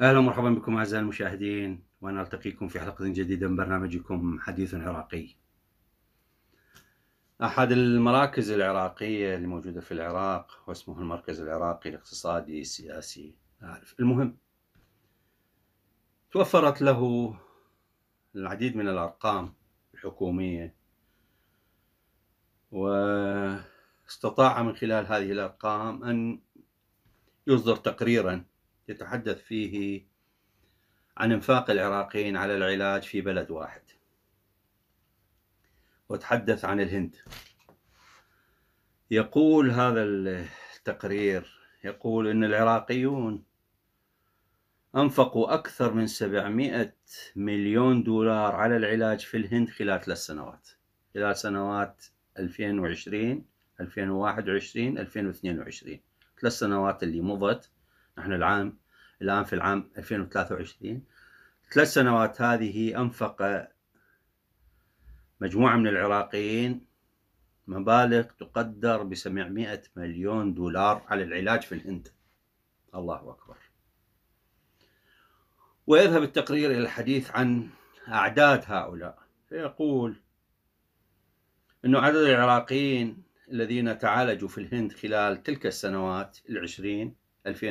اهلا ومرحبا بكم اعزائي المشاهدين ونلتقيكم في حلقه جديده من برنامجكم حديث عراقي. احد المراكز العراقيه اللي موجوده في العراق واسمه المركز العراقي الاقتصادي السياسي اعرف المهم توفرت له العديد من الارقام الحكوميه واستطاع من خلال هذه الارقام ان يصدر تقريرا يتحدث فيه عن انفاق العراقيين على العلاج في بلد واحد وتحدث عن الهند يقول هذا التقرير يقول ان العراقيون انفقوا اكثر من 700 مليون دولار على العلاج في الهند خلال ثلاث سنوات خلال سنوات 2020 2021 2022 ثلاث سنوات اللي مضت نحن العام الآن في العام 2023 ثلاث سنوات هذه أنفق مجموعة من العراقيين مبالغ تقدر ب 700 مليون دولار على العلاج في الهند الله أكبر ويذهب التقرير إلى الحديث عن أعداد هؤلاء فيقول أن عدد العراقيين الذين تعالجوا في الهند خلال تلك السنوات العشرين 2000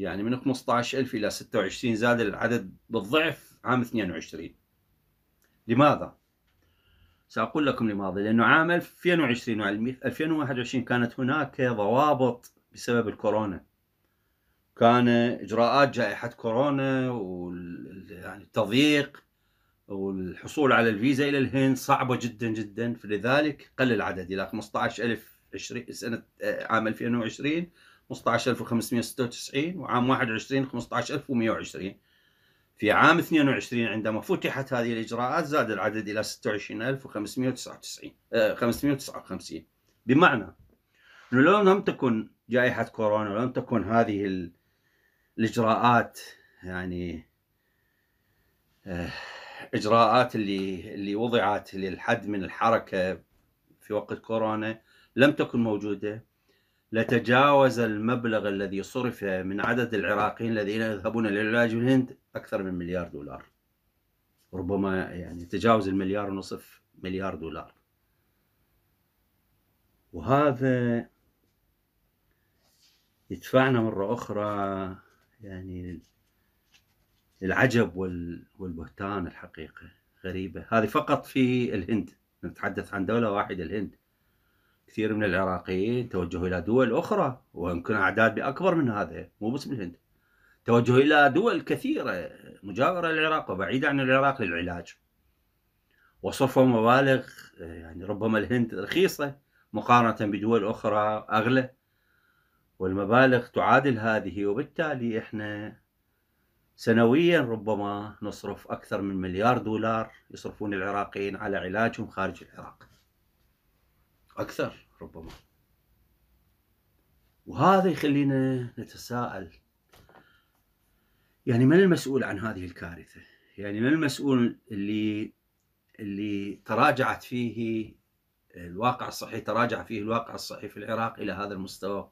يعني من 15000 الى 26 زاد العدد بالضعف عام 22 لماذا؟ ساقول لكم لماذا لانه عام 2020 و 2021 كانت هناك ضوابط بسبب الكورونا كان اجراءات جائحه كورونا والتضييق يعني والحصول على الفيزا الى الهند صعبه جدا جدا فلذلك قل العدد الى 15000 20 سنه آه، عام 2020 15596 وعام 21 15120 في عام 22 عندما فتحت هذه الإجراءات زاد العدد إلى 26599 559 آه، بمعنى أنه لو لم تكن جائحة كورونا ولم تكن هذه الإجراءات يعني آه، إجراءات اللي اللي وضعت للحد من الحركة في وقت كورونا لم تكن موجودة لتجاوز المبلغ الذي صرف من عدد العراقيين الذين يذهبون للعلاج في الهند أكثر من مليار دولار ربما يعني تجاوز المليار ونصف مليار دولار وهذا يدفعنا مرة أخرى يعني العجب والبهتان الحقيقة غريبة هذه فقط في الهند نتحدث عن دولة واحدة الهند كثير من العراقيين توجهوا إلى دول أخرى ويمكن أعداد أكبر من هذا مو بس بالهند توجهوا إلى دول كثيرة مجاورة للعراق وبعيدة عن العراق للعلاج وصرفوا مبالغ يعني ربما الهند رخيصة مقارنة بدول أخرى أغلى والمبالغ تعادل هذه وبالتالي احنا سنويا ربما نصرف أكثر من مليار دولار يصرفون العراقيين على علاجهم خارج العراق أكثر ربما وهذا يخلينا نتساءل يعني من المسؤول عن هذه الكارثة؟ يعني من المسؤول اللي اللي تراجعت فيه الواقع الصحي تراجع فيه الواقع الصحي في العراق إلى هذا المستوى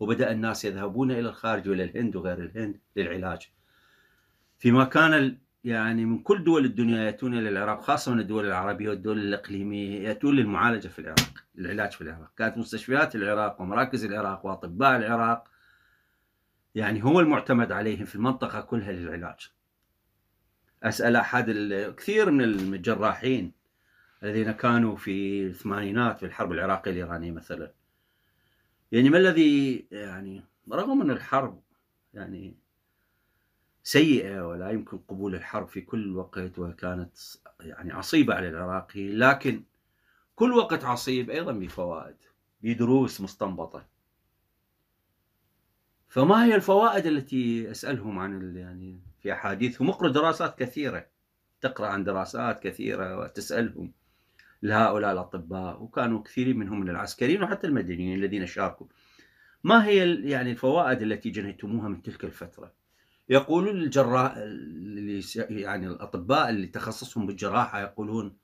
وبدأ الناس يذهبون إلى الخارج وإلى الهند وغير الهند للعلاج فيما كان يعني من كل دول الدنيا يأتون إلى العراق خاصة من الدول العربية والدول الإقليمية يأتون للمعالجة في العراق العلاج في العراق كانت مستشفيات العراق ومراكز العراق وأطباء العراق يعني هو المعتمد عليهم في المنطقة كلها للعلاج أسأل أحد كثير من الجراحين الذين كانوا في الثمانينات في الحرب العراقية الإيرانية مثلا يعني ما الذي يعني رغم أن الحرب يعني سيئة ولا يمكن قبول الحرب في كل وقت وكانت يعني عصيبة على العراقي لكن كل وقت عصيب أيضا بفوائد بدروس مستنبطة فما هي الفوائد التي أسألهم عن يعني في أحاديثهم اقرأ دراسات كثيرة تقرأ عن دراسات كثيرة وتسألهم لهؤلاء الأطباء وكانوا كثيرين منهم من العسكريين وحتى المدنيين الذين شاركوا ما هي يعني الفوائد التي جنيتموها من تلك الفتره؟ يقولون الجراح اللي يعني الاطباء اللي تخصصهم بالجراحه يقولون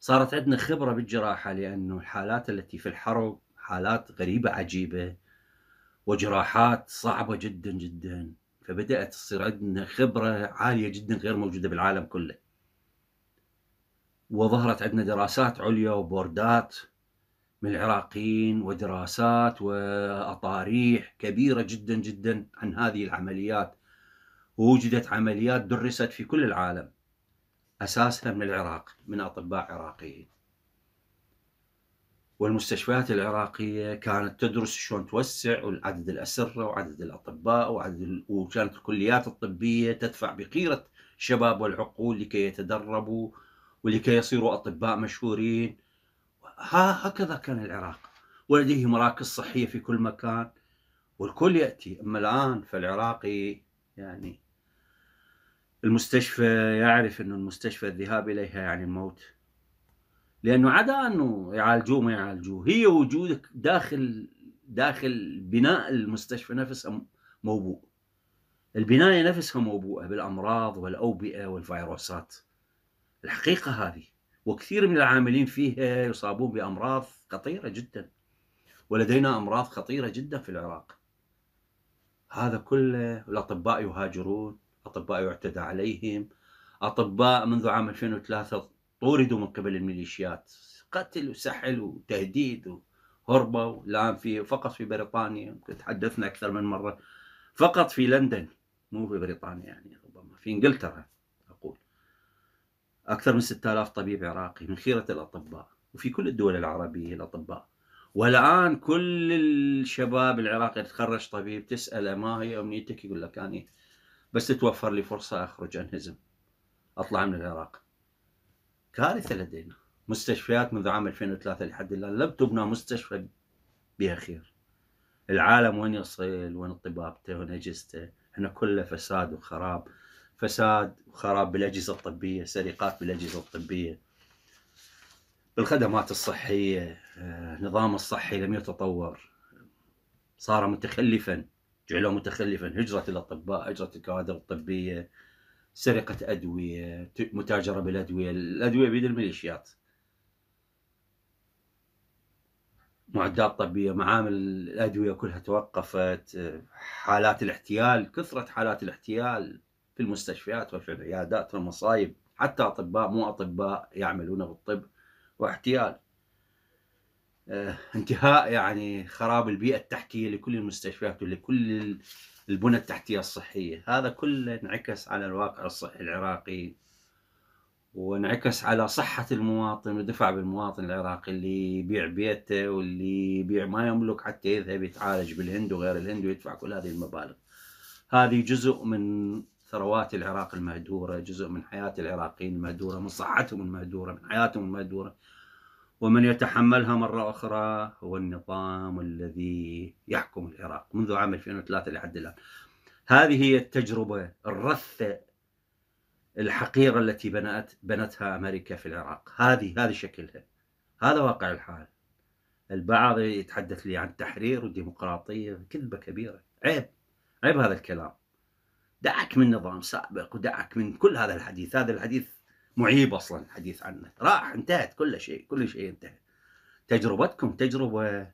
صارت عندنا خبره بالجراحه لانه الحالات التي في الحرب حالات غريبه عجيبه وجراحات صعبه جدا جدا فبدات تصير عندنا خبره عاليه جدا غير موجوده بالعالم كله وظهرت عندنا دراسات عليا وبوردات من العراقيين ودراسات واطاريح كبيره جدا جدا عن هذه العمليات ووجدت عمليات درست في كل العالم أساسها من العراق من أطباء عراقيين والمستشفيات العراقية كانت تدرس شلون توسع عدد الأسرة وعدد الأطباء وعدد ال... وكانت الكليات الطبية تدفع بقيرة الشباب والعقول لكي يتدربوا ولكي يصيروا أطباء مشهورين هكذا كان العراق ولديه مراكز صحية في كل مكان والكل يأتي أما الآن فالعراقي يعني المستشفى يعرف انه المستشفى الذهاب اليها يعني الموت لانه عدا انه يعالجوه ما يعالجوه هي وجودك داخل داخل بناء المستشفى نفسها موبوء البنايه نفسها موبوءه بالامراض والاوبئه والفيروسات الحقيقه هذه وكثير من العاملين فيها يصابون بامراض خطيره جدا ولدينا امراض خطيره جدا في العراق هذا كله الاطباء يهاجرون أطباء يعتدى عليهم أطباء منذ عام 2003 طوردوا من قبل الميليشيات قتل وسحل وتهديد وهربوا الآن في فقط في بريطانيا تحدثنا أكثر من مرة فقط في لندن مو في بريطانيا يعني ربما في إنجلترا أقول أكثر من 6000 طبيب عراقي من خيرة الأطباء وفي كل الدول العربية الأطباء والآن كل الشباب العراقي تخرج طبيب تسأله ما هي أمنيتك يقول لك اني يعني بس تتوفر لي فرصه اخرج انهزم اطلع من العراق كارثه لدينا مستشفيات منذ عام 2003 لحد الان لم تبنى مستشفى بها خير العالم وين يصل وين طبابته وين اجهزته احنا كله فساد وخراب فساد وخراب بالاجهزه الطبيه سرقات بالاجهزه الطبيه بالخدمات الصحيه آه، النظام الصحي لم يتطور صار متخلفا جعله متخلفا هجرة الأطباء هجرة الكوادر الطبية سرقة أدوية متاجرة بالأدوية الأدوية بيد الميليشيات معدات طبية معامل الأدوية كلها توقفت حالات الاحتيال كثرة حالات الاحتيال في المستشفيات وفي العيادات والمصايب حتى أطباء مو أطباء يعملون بالطب واحتيال آه، انتهاء يعني خراب البيئة التحتية لكل المستشفيات ولكل البنى التحتية الصحية هذا كله انعكس على الواقع الصحي العراقي وانعكس على صحة المواطن ودفع بالمواطن العراقي اللي يبيع بيته واللي يبيع ما يملك حتى يذهب يتعالج بالهند وغير الهند ويدفع كل هذه المبالغ هذه جزء من ثروات العراق المهدورة جزء من حياة العراقيين المهدورة من صحتهم المهدورة من حياتهم المهدورة ومن يتحملها مرة أخرى هو النظام الذي يحكم العراق منذ عام 2003 لحد الآن هذه هي التجربة الرثة الحقيرة التي بنت بنتها أمريكا في العراق هذه هذا شكلها هذا واقع الحال البعض يتحدث لي عن تحرير وديمقراطية كذبة كبيرة عيب عيب هذا الكلام دعك من نظام سابق ودعك من كل هذا الحديث هذا الحديث معيب اصلا الحديث عنه راح انتهت كل شيء كل شيء انتهى تجربتكم تجربه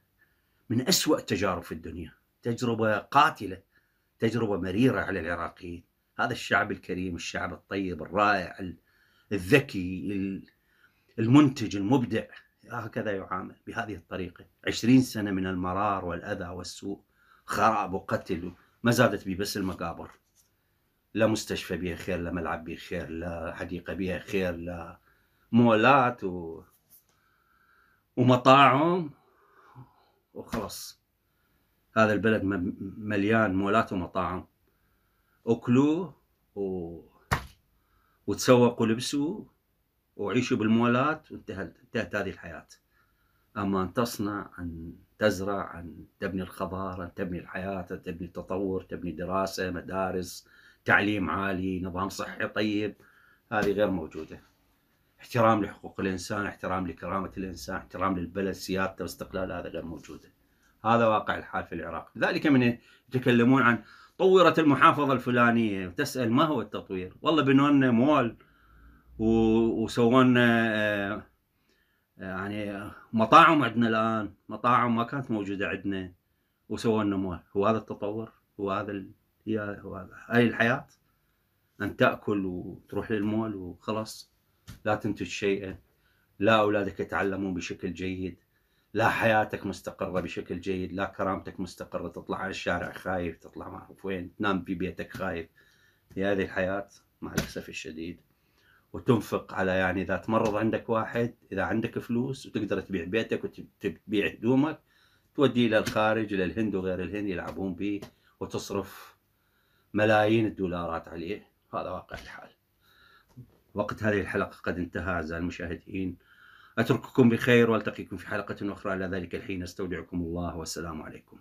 من اسوا التجارب في الدنيا تجربه قاتله تجربه مريره على العراقيين هذا الشعب الكريم الشعب الطيب الرائع الذكي المنتج المبدع هكذا يعامل بهذه الطريقة عشرين سنة من المرار والأذى والسوء خراب وقتل ما زادت بي بس المقابر لا مستشفى بها خير لا ملعب بها خير لا حديقة بها خير لا مولات و... ومطاعم وخلاص هذا البلد مليان مولات ومطاعم اكلوا و... وتسوقوا لبسوا وعيشوا بالمولات وانتهت انتهت هذه الحياة أما أن تصنع أن تزرع أن تبني الخضار أن تبني الحياة أن تبني التطور تبني دراسة مدارس تعليم عالي نظام صحي طيب هذه غير موجودة احترام لحقوق الإنسان احترام لكرامة الإنسان احترام للبلد سيادته واستقلاله هذا غير موجودة هذا واقع الحال في العراق لذلك من يتكلمون عن طورت المحافظة الفلانية وتسأل ما هو التطوير والله بنوا لنا مول وسووا لنا آه، يعني مطاعم عندنا الآن مطاعم ما كانت موجودة عندنا وسووا لنا مول هو هذا التطور هو هذا هي هاي الحياة أن تأكل وتروح للمول وخلاص لا تنتج شيئا لا أولادك يتعلمون بشكل جيد لا حياتك مستقرة بشكل جيد لا كرامتك مستقرة تطلع على الشارع خايف تطلع ما أعرف وين تنام في بيتك خايف هي هذه الحياة مع الأسف الشديد وتنفق على يعني إذا تمرض عندك واحد إذا عندك فلوس وتقدر تبيع بيتك وتبيع هدومك توديه إلى الخارج إلى الهند وغير الهند يلعبون به وتصرف ملايين الدولارات عليه هذا واقع الحال وقت هذه الحلقة قد انتهى أعزائي المشاهدين أترككم بخير وألتقيكم في حلقة أخرى إلى ذلك الحين أستودعكم الله والسلام عليكم